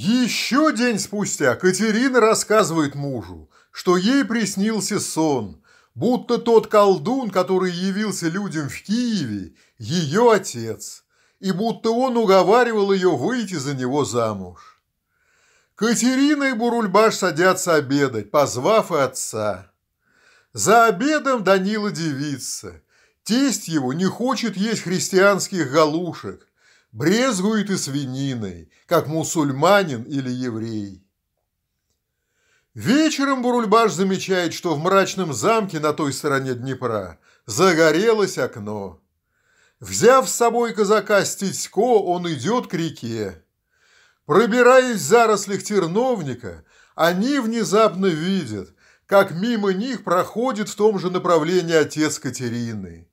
Еще день спустя Катерина рассказывает мужу, что ей приснился сон, будто тот колдун, который явился людям в Киеве, ее отец, и будто он уговаривал ее выйти за него замуж. Катерина и Бурульбаш садятся обедать, позвав и отца. За обедом Данила девица. Тесть его не хочет есть христианских галушек, брезгует и свининой, как мусульманин или еврей. Вечером Бурульбаш замечает, что в мрачном замке на той стороне Днепра загорелось окно. Взяв с собой казака Ститько, он идет к реке. Пробираясь в зарослях терновника, они внезапно видят, как мимо них проходит в том же направлении отец Катерины.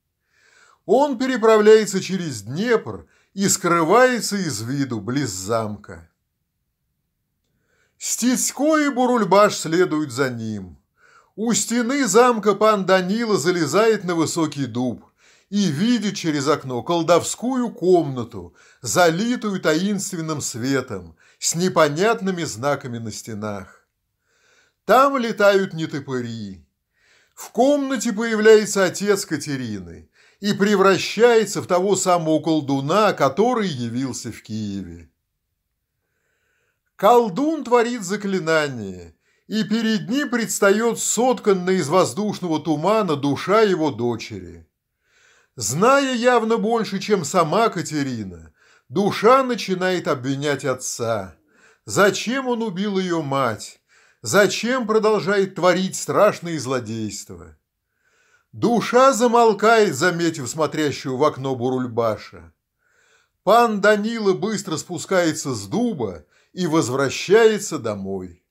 Он переправляется через Днепр и скрывается из виду близ замка. Стецко и Бурульбаш следуют за ним. У стены замка пан Данила залезает на высокий дуб и видит через окно колдовскую комнату, залитую таинственным светом, с непонятными знаками на стенах. Там летают нетопыри. В комнате появляется отец Катерины – и превращается в того самого колдуна, который явился в Киеве. Колдун творит заклинание, и перед ним предстает сотканная из воздушного тумана душа его дочери. Зная явно больше, чем сама Катерина, душа начинает обвинять отца. Зачем он убил ее мать? Зачем продолжает творить страшные злодейства? «Душа замолкай!» – заметив смотрящую в окно Бурульбаша. Пан Данила быстро спускается с дуба и возвращается домой.